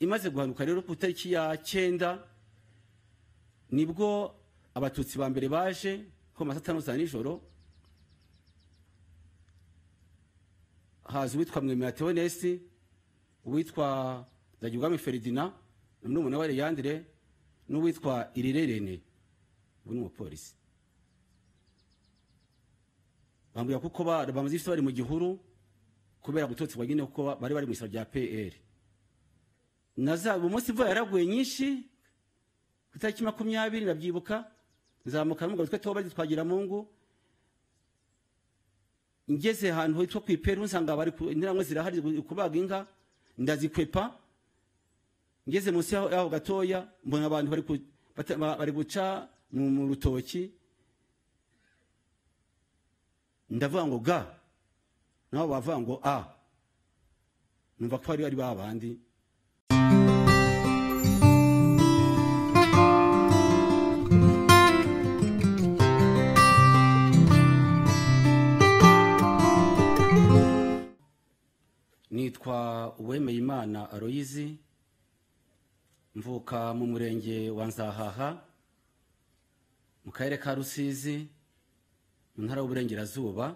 imaze guhanuka rero ku itariki ya cyenda nibwo abatutsi ba mbere baje ho masatanu za nijoro haza uwitwa mwemera teonesi uwitwa ndagirwami feridina n'umwana wa leyandire n'uwitwa irirerene ubu ni umupolisi bambwira kuko bamaze bari mu gihuru kubera gutotsi nyine kuko bari bari mu isaba rya pr uwo munsi imvura yaraguye nyinshi ku itariki makumyabiri ndabyibuka nzamuka n'umugabo witwa tobari twagira mungu ngeze ahantu hitwa ku iperu nsanga bari inyiramwe zirahari kubaga inka ndazikwepa ngeze munsi yaho gatoya mbona abantu bari guca mu rutoki ndavuga ngo ga nabo bavuga ngo a numva ko ari ba bandi nitwa uwemeyimana aroyizi mvuka mu murenge wa nzahaha mu karere ka rusizi mu ntara y'uburengerazuba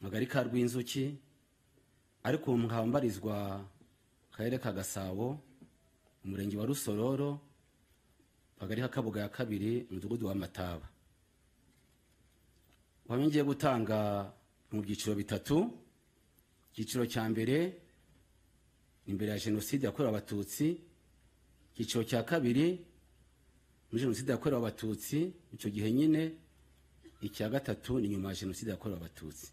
mu kagari ka rw'inzuki ariko ubu mukaba ka gasabo umurenge wa rusororo akagari ka kabuga ya kabiri umudugudu wa mataba wamenyeye gutanga mu byiciro bitatu icyiciro cya mbere imbere ya jenoside yakorewe abatutsi icyiciro cya kabiri muri jenoside yakorewe abatutsi icyo gihe nyine icya gatatu ni nyuma ya jenoside yakorewe abatutsi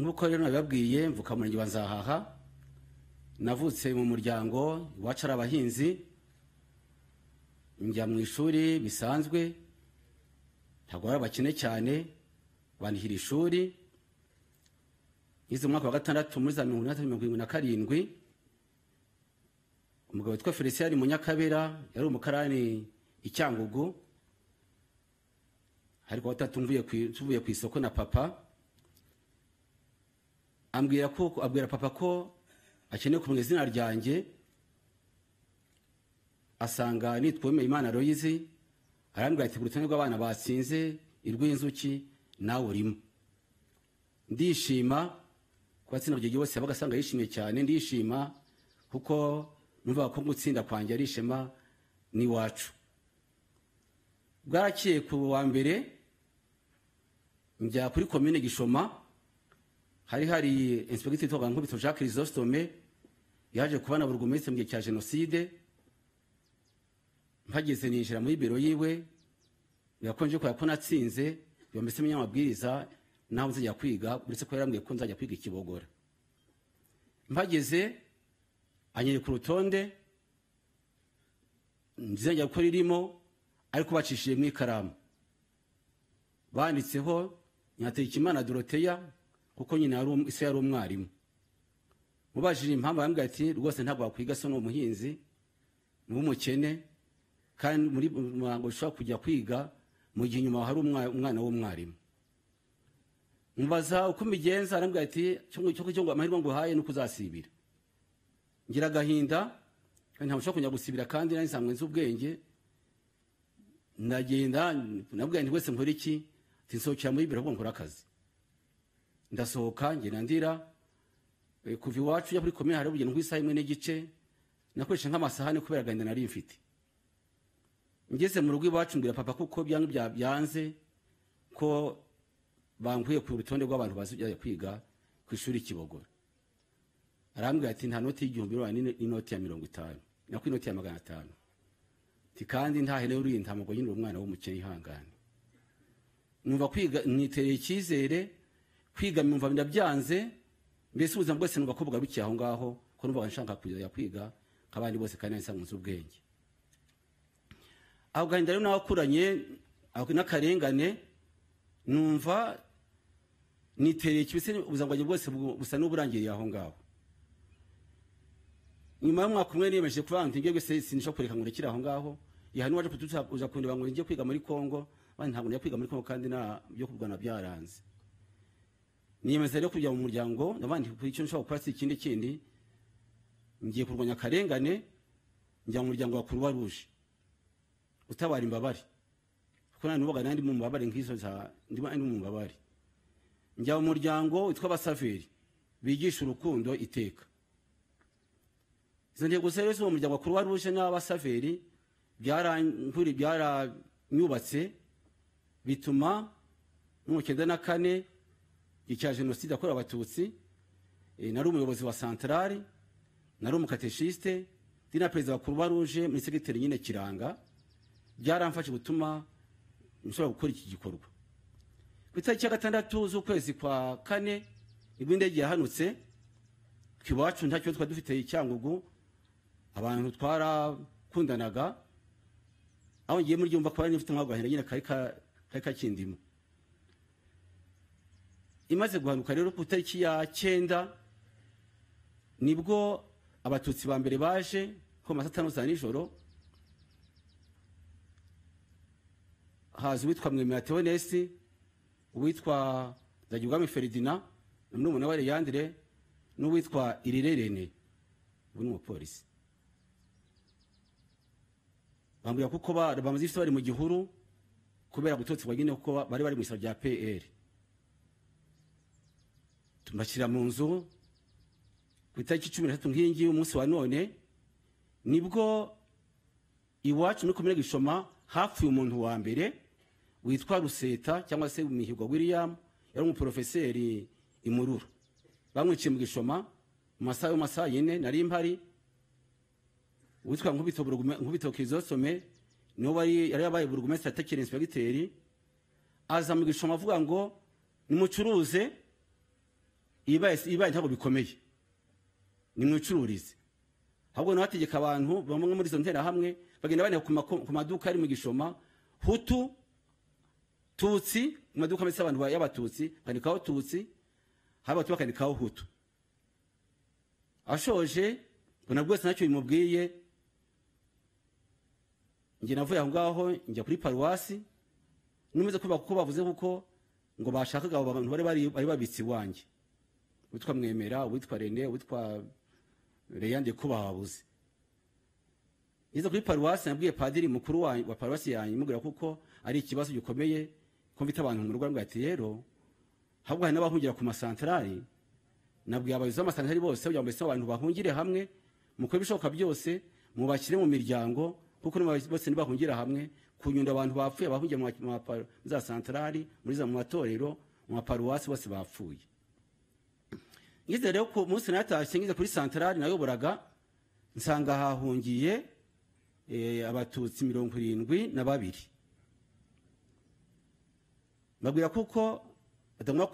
nk'uko rero nabibabwiye mvuka murenge wa nzahaha navutse mu muryango iwacu ari abahinzi njya mu ishuri bisanzwe ntabwo bari abakene cyane banihira ishuri yize umwaka wa gatandatu muri za mirongo inani mirongo irindwi na karindwi umugabo witwa felicien munyakabera yari umukarani icyangugu ariko gatatu tuvuye ku isoko na papa ambwira ko abwira papa ko akeneye kumenya izina ryanjye asanga nitwa Imana Loyizi arambwira ati urutonde rw'abana batsinze irw'inzuki nawe urimo ndishima kuba atsinda buri gihe wese yishimye cyane ndishima kuko numva ko gutsinda kwanjye ari ishema n'iwacu bwarakiye ku wa mbere njya kuri komine gishoma hari hari inspekiteri w'itorwa nkubitso jacques risostome yaje kubana buri mu gihe cya jenoside mpageze ninjira muri biro yiwe birakonje kubera ko natsinze biba mbese amabwiriza naho nzajya kwiga uretse ko yarambwiye ko nzajya kwiga ikibogora mpageze anyereka urutonde nzajya ko irimo ariko bacishije mu ikaramu banditseho nyatekimana doroteya kuko nyina ise um-, yari umwarimu mubajije impamvu arambwira ati rwose ntabwo wakwiga se ni umuhinzi ni umukene kandi muri muhango ushobora kujya kwiga mu gihe inyuma hari umwana w'umwarimu mubaza uko umigenza arambwira ati cyo ngo amahirwe nguhaye ni ukuzasibira ngira agahinda ntabwo ushobora kujya gusibira kandi nari nsanzwe nzi ubwenge ndagenda nabwira nti wese nkora iki nsohokera muri biro nkora akazi ndasohoka ngira ndira eh, kuva iwacu ujya kuri komine hari urugendo nk'isaha imwe n'igice nakoresha nk'amasahani kubera agahinda nari mfite ngeze mu rugo iwacu mbwira papa kuko byanze ko bankuye ku rutonde rw'abantu bazajya kwiga ku ishuri kibogora arambwira ati nta noti y'igihumbi n'inoti ya mirongo itanu nako inoti ya magana atanu kandi nta hene uri nta nyine umwana w'umukene ihangane numva kwiga mwitereye icyizere kwiga numva ndabyanze mbese ubuzima bwose numva ko bugarukiye aho ngaho ko numva nshaka kujya kwiga nk'abandi bose kandi nsa nkunze ubwenge ako gahinda rero n'abakuranye ako n'akarengane numva nitereye kibese ubuzima bwanjye bwose busa n'uburangiriye aho ngaho nyuma y'umwaka umwe niyemeje kuvuga ngo ngiye gwese sinishobora kureka ngo rekire aho ngaho yahani waje kututa kundeba ngo ngiye kwiga muri Kongo bandi ntabwo ngiye kwiga muri Kongo kandi na byo kurwana byaranze niyemeza rero kujya mu muryango nabandi kuri icyo nshobora gukora ikindi kindi ngiye kurwanya akarengane njya mu muryango wa Croix Rouge utabara imbabare kuko nta n'ubaga nandi mu mbabare nk'izo za ndimo ari mu mbabare njya mu muryango witwa abasaveri bigisha urukundo iteka izo ntego zose uwo muryango wa kuruwa ruje n'abasaveri byaranyuri byaranyubatse bituma mu cyenda na kane icya jenoside yakorewe abatutsi eh, nari umuyobozi wa santarari nari umukateshiste ndi na perezida wa kuruwa ruje muri segiteri nyine kiranga byaramfashe gutuma nshobora gukora iki gikorwa ku itariki ya gatandatu z'ukwezi kwa kane nibwo indege yahanutse ku iwacu nta kibazo twari dufite icyangugu abantu twarakundanaga aho ngiye muri ryumva ko bari n'ifite nka nyine kari kakindimo imaze guhanuka rero ku itariki ya cyenda nibwo abatutsi ba mbere baje ko saa za nijoro haza uwitwa mwemera tewenesi uwitwa ndagirwami feridina n'umwana wa Leyandire n'uwitwa irirerene ubu ni umupolisi bambwira kuko bamaze ifite bari mu gihuru kubera gutotswa nyine kuko bari bari mu isaba rya pr tumbashyira mu nzu ku itariki cumi n'eshatu nk'iyingiyi umunsi wa none nibwo iwacu muri komine gishoma hapfuye umuntu wa mbere witwa ruseta cyangwa se mihirwa william yari umuporofeseri imururu bamwiciye mu gishoma mu masaha y'amasaha yine nari mpari witwa nkubito niwe wari yari yabaye burugumesitiri atekera inspekiteri aza mu gishoma avuga ngo nimucuruze ibibaye ntabwo bikomeye nimwicururize ahubwo nawe ategeka abantu bamwe muri izo nterahamwe bagenda bandika ku maduka ari mu gishoma hutu tutsi maduka mese abantu y'abatutsi kanikaho tutsi haba tuba kanikaho hutu ashoje bona bwese nacyo bimubwiye nge navuye aho ngaho njya kuri paruwasi numeze ko kuko bavuze kuko ngo bashakaga abo bantu bari bari babitse iwanjye witwa mwemera witwa rene witwa reyande ko babuze ngeze kuri paruwasi nabwiye padiri mukuru wa paruwasi yanjye imubwira kuko ari ikibazo gikomeye kumvita abantu mu rugo rwambwira ati rero ahubwo hari n'abahungira ku masantarari nabwiye abayobozi b'amasantarari bose kugira ngo abantu bahungire hamwe mukore ibishoboka byose mubashyire mu miryango kuko bose ntibahungira hamwe kunyunda abantu bapfuye abahungiye muri za santarari muri za mu matorero mu maparuwasi bose bapfuye ngize rero ku munsi natashye ngize kuri santarari nayoboraga nsanga hahungiye eh, abatutsi mirongo irindwi na babiri mbabwira kuko batagomba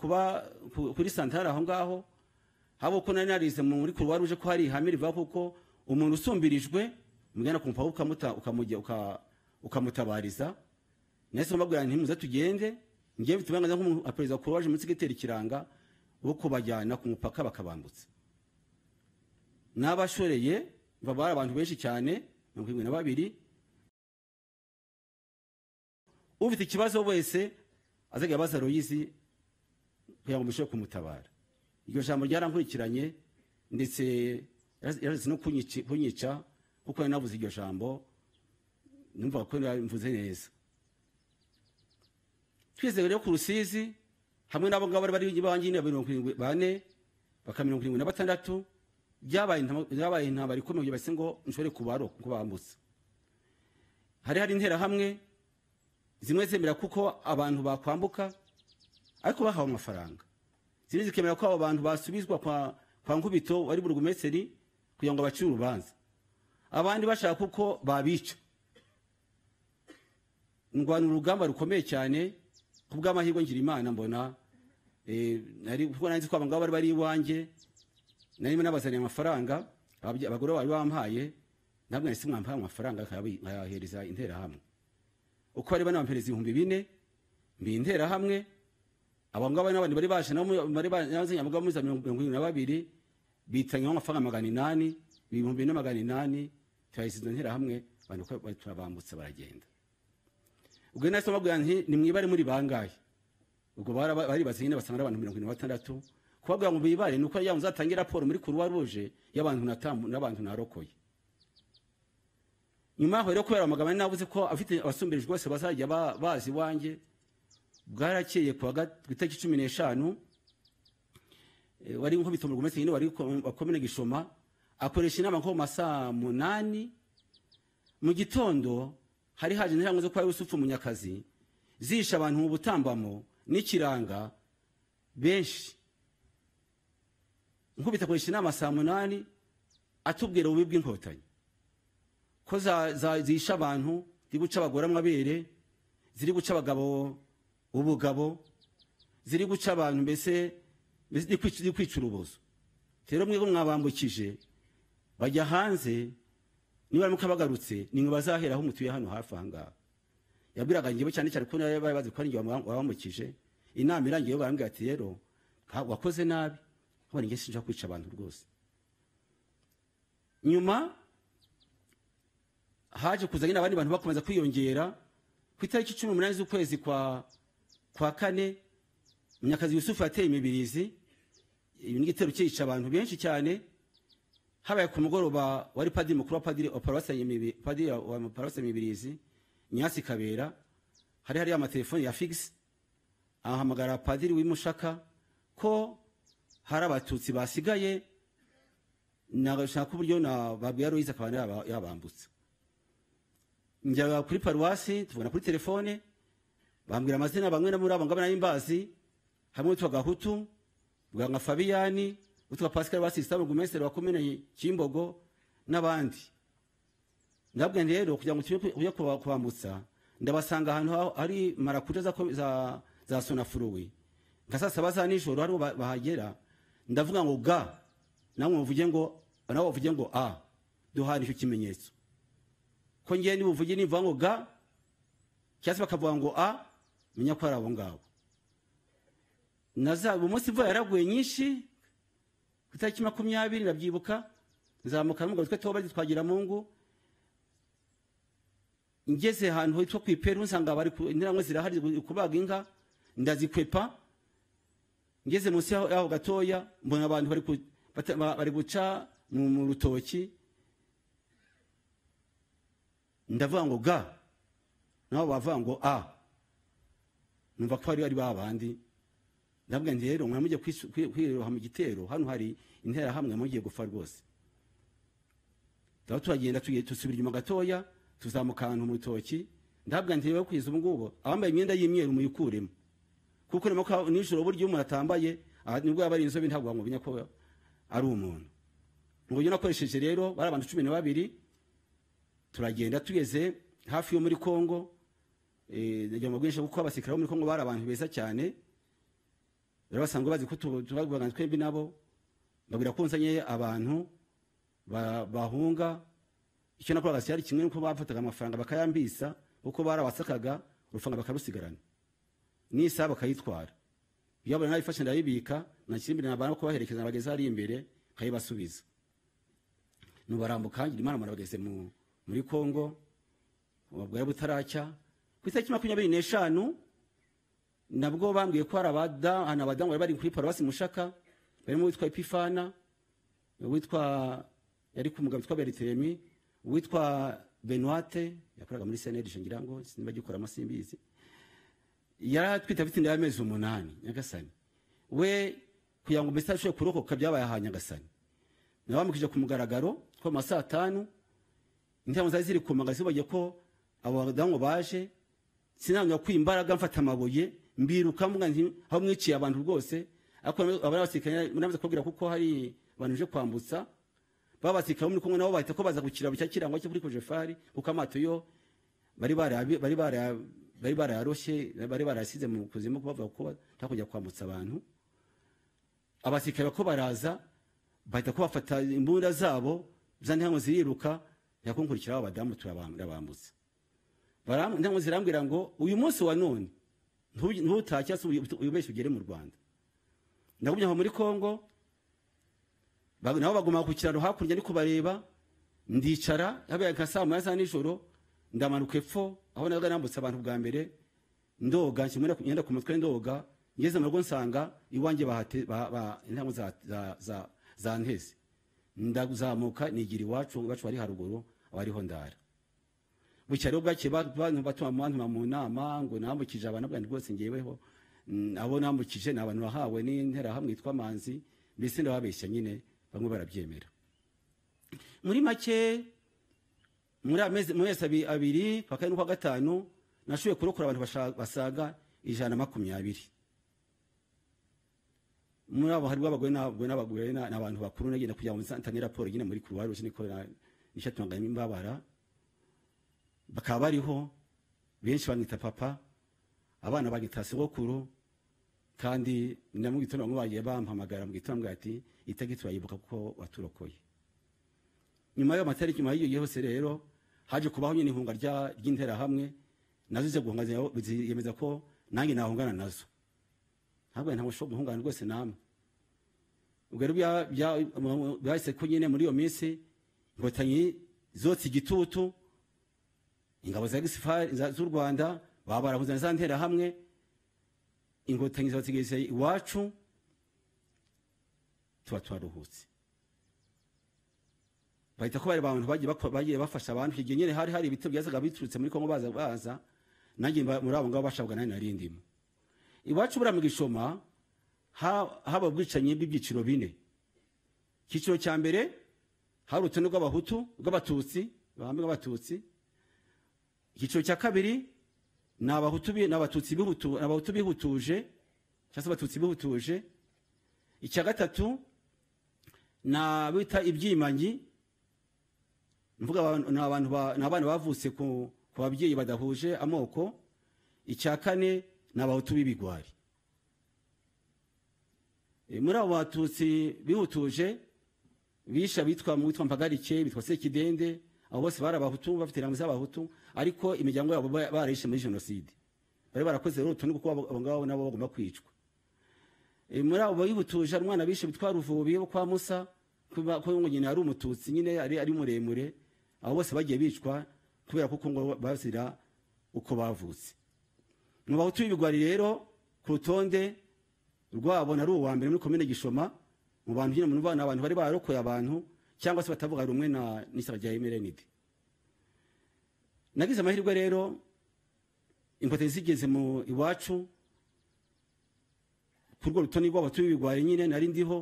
kuba kuri santara aho ngaho haba uko nari narize muri kuruwa ruje ko hari ihame rivuga kuko umuntu usumbirijwe umugana kumva ukamutabariza nahise mbabwira nti muze tugende ngewe bituma ngaza nka kuruwa ruje muri segiteri kiranga bo kubajyana ku mupaka bakabambutsa n'abashoreye baba ari abantu benshi cyane mirongo irindwi na babiri ufite ikibazo wese azajya abaza royisi kugira ngo mbashe kumutabara iryo jambo ryarankurikiranye ndetse yaranditse no kunyica kuko nari navuze iryo jambo numva ko mvuze neza twizeye rero ku rusizi hamwe n'abo ngabo bari bari ya mirongo irindwi bane baka mirongo irindwi na batandatu byabaye intabara ikomeye base ngo nshobore kubaro kuko bambutse hari hari interahamwe zimwe zemera kuko abantu bakwambuka ariko bahawe amafaranga zimwe zikemera ko abo bantu basubizwa kwa nkubito wari burugumeseri kugira ngo bacire urubanza abandi bashaka kuko babica ndwana urugamba rukomeye cyane ku bw'amahirwe ngira imana mbona eh, kuko nanjye ko abangaba bari bari iwanjye narimo nabazaniye amafaranga abagore bari bampaye ntabwo nahise mwampaye amafaranga nkayahereza interahamwe uko bari banabaperezida ibihumbi bine mbi interahamwe abo ngabo n'abandi bari baje bari baje abo muri za mirongo irindwi na babiri bitanyemo amafaranga magana inani ibihumbi na magana inani turayisiza interahamwe abantu turabambutse baragenda ubwo nahise mbabwira nti ni mwibare muri bangahe ubwo baribaza nyine basanga ari abantu mirongo irindwi na batandatu kubabwira ngo bibare ni uko yamuzatange raporo muri kuruwa ruje y'abantu n'abantu narokoye nyuma yaho rero kubera amagabo nabuze ko afite abasumberije bose bazajya bazi iwanjye bwarakeye ku itariki cumi n'eshanu eh, wari nkubita umurwa umeze wari wakomene gishoma akoresha inama nko mu masaa munani mu gitondo hari haje injangwe zo kwa yusufu munyakazi zisha abantu mu butambamo n'ikiranga benshi nkubita akoresha inama saa munani atubwira ububi bw'inkotanyi ko zisha abantu ziri guca abagore amabere ziri guca abagabo ubugabo ziri guca abantu mbese ziri kwica urubozo rero mwebwe mwabambukije bajya hanze niba muka bagarutse nimwe bazahera aho umutuye hano hafi aha ngaha yabwiraga ngewe cyane cyane ko nawe bari bazi ko ari ngewe wabambukije inama irangiye barambwira ati rero wakoze nabi nkabona ngewe sinja kwica abantu rwose nyuma haje kuza nyine abandi bantu bakomeza kwiyongera ku itariki cumi n'umunani z'ukwezi kwa kwa kane munyakazi yusufu yateye imibirizi n'igitero cyica abantu benshi cyane habaye ku mugoroba wari padiri mukuru wa padiri wa paruwasi mibirizi nyasi kabera hari hari amatelefoni ya figisi ahamagara padiri w'imushaka ko hari abatutsi basigaye nagashaka uburyo nababwira royize akaba yabambutse njya kuri paruwasi tubona kuri telefone bambwira amazina bamwe na muri abo ngabo nari mbazi hamwe witwa gahutu bwa fabiyani witwa pascal wasisita burugumesitiri wa komine kimbogo n'abandi ndababwira rero kugira ngo tujye kubambutsa ndabasanga ahantu hari marakuja za za sonafuruwe nka saa saba za nijoro hariho bahagera ndavuga ngo ga nawe muvuge ngo nawe bavuge ngo a duhana icyo kimenyetso ko ngewe nibuvuge nimva ngo ga cyangwa se bakavuga ngo a menya ko ari abo ngabo umunsi imvura yaraguye nyinshi ku itariki makumyabiri nabyibuka nzamuka n'umugabo witwa toba twagira mu ngo ngeze ahantu hitwa ku iperu nsanga intirangwa zirahari kubaga inka ndazikwepa ngeze munsi yaho gatoya mbona abantu bari guca mu rutoki ndavuga ngo ga naho bavuga ngo a numva ko bari bari ba bandi ndabwira ngo rero mujye kwiroha mu gitero hano hari interahamwe mugiye gupfa rwose tuba turagenda dusubira inyuma gatoya tuzamuka ahantu mu rutoki ndabwira ngo rero kwiza ubu ngubu abambaye imyenda y'imyeru muyikuremo kuko nijoro buryo umuntu atambaye ah, nibwo yaba ari inzobe ntabwo bamubona ko ari umuntu mu buryo nakoresheje rero bari abantu cumi na babiri turagenda tugeze hafi yo muri congo najya mu kuko abasirikare bo muri congo bari abantu beza cyane rero basanzwe bazi ko tubagana twembi nabo babwira ko nzanye abantu bahunga icyo nakoraga cyari kimwe n'uko bafataga amafaranga bakayambisa kuko barawasakaga urufaranga bakarusigarana n'isaha bakayitwara iyo abona nabifashe ndabibika nakirimbere nabana kubaherekeza nabageze hariya imbere nkayibasubiza nubarambuka ngira imana murabageze mu muri congo bwari butaracya ku itariki makumyabiri n'eshanu nabwo bambwiye ko hari abadamu bari bari kuri paruwasi mushaka barimo uwitwa epifana uwitwa yari ku mugabo witwa beritiremi uwitwa benoite yakoraga muri senedije ngira ngo sinba agikoramo simbizi yari atwite afite inda y'amezi umunani nyagasani we kugira ngo mbese arusheho kurokoka byabaye aha nyagasani nabamukije ku mugaragaro ko mu saa tanu intama zari ziri ku magazi bajya ko abadamu baje sinanga ku imbaraga mfata amabuye mbiruka mvuga aho mwiciye abantu rwose ariko abari abasikanya namaze kubabwira kuko hari abantu je kwambutsa babasikanya muri kumwe nabo bahita ko baza gukira bucya kirango cyo kuri kojefari kuko amato yo bari bari bari bari bari barasize mu kuzimu bavuga ko kujya kwambutsa abantu abasikanya ko baraza bahita ko bafata imbunda zabo ngo ziriruka ntiyakunkurikiraho abadamu turabambutsa zirambwira ngo uyu munsi wa none ntutashye uyu munsi ugere mu rwanda ndagumya aho muri congo nabo baguma ku kiraro hakurya ndi kubareba ndicara yabaye nka saa moya za nijoro ndamanuka epfo aho nabaga nambutse abantu bwa mbere ndoga nshyira imyenda ku mutwe ndoga ngeze mu rugo nsanga iwanjye inama za nteze ndazamuka nigira iwacu iwacu hari haruguru wariho ndara bucya rero bwake batuma mu nama ngo nambukije abantu bwanjye rwose ngeweho mm, abo nambukije ni abantu wahawe n'interahamwe yitwa amanzi mbese ndababeshya nyine bamwe barabyemera muri make muri amezi abiri paka n'ukwa gatanu nashoboye kurokora abantu basaga ijana na makumyabiri muri abo harimo abagore n'abagore ni abantu bakuru nagenda kugira ngo nsange raporo nyine muri kuruwaruje niko ishyatunganyemo imbabara bakaba bariho benshi bamwita papa abana banyita sogokuru kandi na mu gitondo bamwe bagiye bampamagara mu gitondo ati itagi turayibuka kuko waturokoye nyuma y'ayo matariki nyuma y'iyo yose rero haje kubaho nyine ihunga ry'interahamwe nazo zo guhunga ziyemeza ko nanjye nahungana nazo ntabwo ntabwo ushobora guhungana rwose namwe ubwo rero byahise ko nyine muri iyo minsi inkotanyi zotse igitutu ingabo za gisifari z'u rwanda baba barahuzana za nterahamwe inkotanyi zabategereza iwacu tuba twaruhutse bahita ko bari abantu bagiye bafasha abantu icyo nyine hari hari ibitero byazaga biturutse muri kongo baza baza nanjye muri abo ngabo bashabwa nari nari ndimo iwacu buriya mu gishoma haba ubwicanyi bw'ibyiciro bine icyiciro cya mbere hari urutonde rw'abahutu rw'abatutsi bahame bw'abatutsi icyiciro cya kabiri ni abahutu n'abatutsi abahutu bihutuje cyangwa se abatutsi bihutuje icya gatatu ni abita ibyimanyi mvuga ni abantu ni abana bavutse ku babyeyi badahuje amoko icya kane ni abahutu b'ibigwari eh, muri abo batutsi bihutuje bishe abitwa mu witwa mpagarike bitwa sekidende abo bose bari abahutu bafite irango z'abahutu ariko imiryango yabo barishe muri jenoside bari barakoze rero utuntu kuko abo ngabo nabo bagomba kwicwa eh, muri abo bayibutuje umwana bishe bitwa ruvubi wo kwa musa kuko nyine ari umututsi nyine ari muremure abo bose bagiye bicwa kubera ko ngo bazira uko bavutse mu bahutu b'ibigwari rero ku rutonde rwabo na uwa mbere muri komine gishoma mu bantu nyine mu bana abantu bari barokoye abantu cyangwa se batavuga rumwe na n'ishyaka rya MRND nagize amahirwe rero impotensi zigeze mu iwacu ku rwo rutoni rw'abatuye ibigwari nyine nari ndiho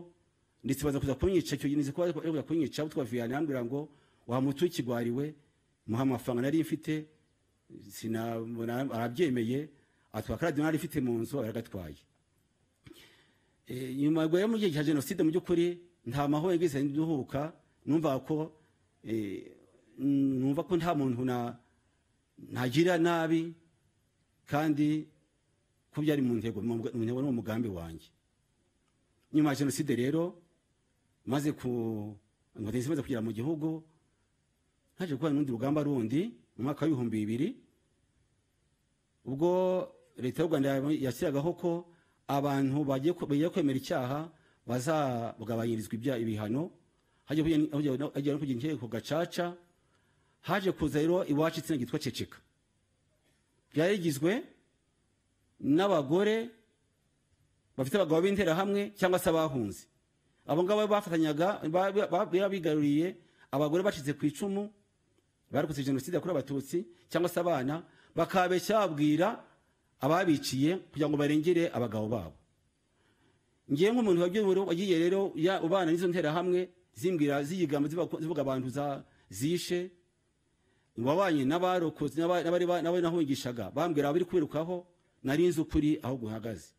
ndetse baza kuza kunyica icyo gihe kuba baza kunyica twaviyana ambwira ngo wamutuye ikigwari we muha amafaranga nari mfite sinabona arabyemeye atwakara dinari ifite mu nzu aragatwaye Eh, nyuma rero mu gihe cya jenoside mu by'ukuri nta mahoro yigeze nduhuka numva ko eh, numva ko nta muntu nagira nabi kandi ko byari mu ntego mu ntego no wanjye nyuma ya jenoside rero maze ku inkotanyi zimaze kugera mu gihugu haje gukora n'undi rugamba rundi mu mwaka w'ibihumbi bibiri ubwo leta y'u rwanda yashyiragaho ko abantu bagiye kwemera icyaha bazagabanyirizwa ibihano hajya no kujya gacaca haje kuza rero iwacu itsinda ryitwa ceceka ryari rigizwe n'abagore bafite abagabo b'interahamwe cyangwa se abahunze abo ngabo bafatanyaga bigaruriye abagore bacitse ku icumu barokotse jenoside yakorewe abatutsi cyangwa se abana bakabeshya babwira ababiciye kugira ngo barengere abagabo babo ngewe nk'umuntu wabyobora wagiye rero ya ubana n'izo nterahamwe zimbwira ziyigamba zivuga abantu zishe wabanye n'abarokotse n'abari nahungishaga bambwira abari kwirukaho nari nzi ukuri aho guhagaze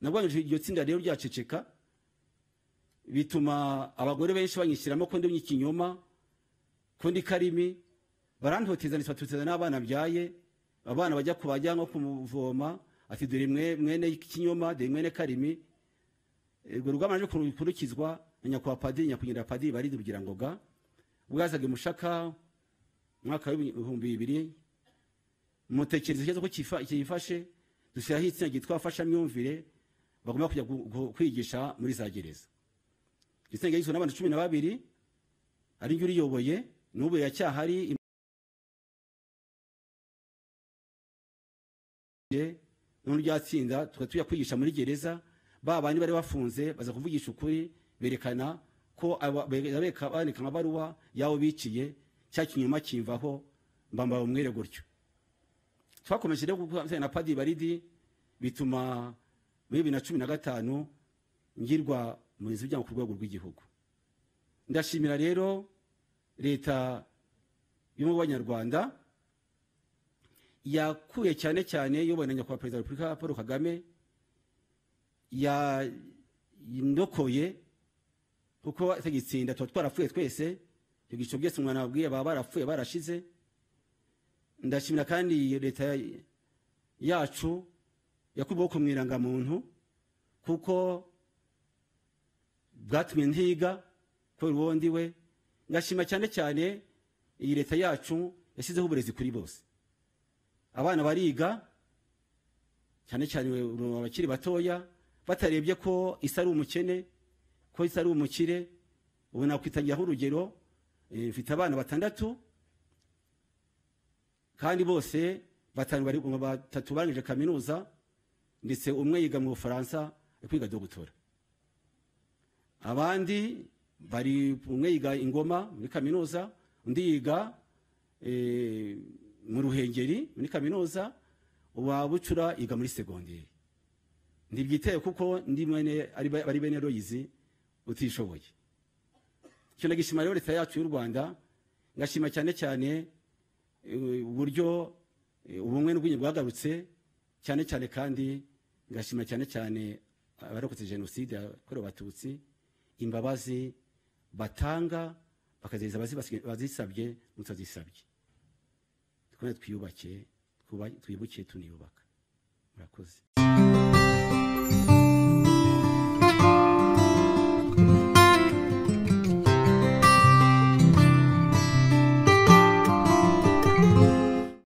nabwo iryo tsinda rero ryaceceka bituma abagore benshi banyishyiramo ko ndimye ikinyoma ko ndi karimi barantoteza nisatuteza n'abana byaye abana bajya kubajya nko kumuvoma ati dore mwene kinyoma dore mwene karimi urwo rugamba rwo kurukizwa na nyakubahwa padiri nyakwigendera padiri baridi bugirangoga bwazaga imushaka mwaka w'ibihumbi bibiri mutekerezo cyiza ko cyifashe dushyiraho itsinda ryitwa fashamyumvire bagomba kujya kwigisha muri za gereza itsinda rigizwe n'abantu cumi na babiri ari ryo uriyoboye n'ubu iracyahari ryatsinda tukaba tujya kwigisha muri gereza ba bandi bari bafunze baza kuvugisha ukuri berekana ko bandika amabaruwa y'aho biciye cya kinyoma kimvaho mbamba umwere gutyo twakomeje rero gukorana na padi baridi bituma muri bibiri na cumi na gatanu ngirwa mu nzu ku rwego rw'igihugu ndashimira rero leta y'umubanyarwanda yakuye cyane cyane yoboye na nyakubahwa perezida wa repubulika paul kagame yandokoye kuko icyo tuba twarapfuye twese ibyo byiciro byose umuntu ababwiye baba barapfuye barashize ndashimira kandi leta yacu yakuboko ku mwirangamuntu kuko bwatumye ntiga kubera uwo ndiwe ngashima cyane cyane iyi leta yacu yashyizeho uburezi kuri bose abana bariga cyane cyane abakiri batoya batarebye ko isa ari umukene ko isa ari umukire ubu nakwitangiraho urugero eh, mfite abana batandatu kandi bose batatu barangije kaminuza ndetse umwe yiga mu bufaransa kwiga dogutora abandi bari umwe yiga ingoma muri kaminuza undi yiga eh, mu ruhengeri muri kaminuza uwa bucura yiga muri segonderi ntibyitaye kuko ndi mwene ari bene royizi utishoboye icyo nagishima rero leta yacu y'u rwanda ngashima cyane cyane eh, uburyo eh, ubumwe n'ubwinyi bwagarutse cyane cyane kandi ngashima cyane cyane abarokotse jenoside yakorewe abatutsi imbabazi batanga bakaziheza abazisabye n'utazisabye twari twiyubake twibuke tuniyubaka murakoze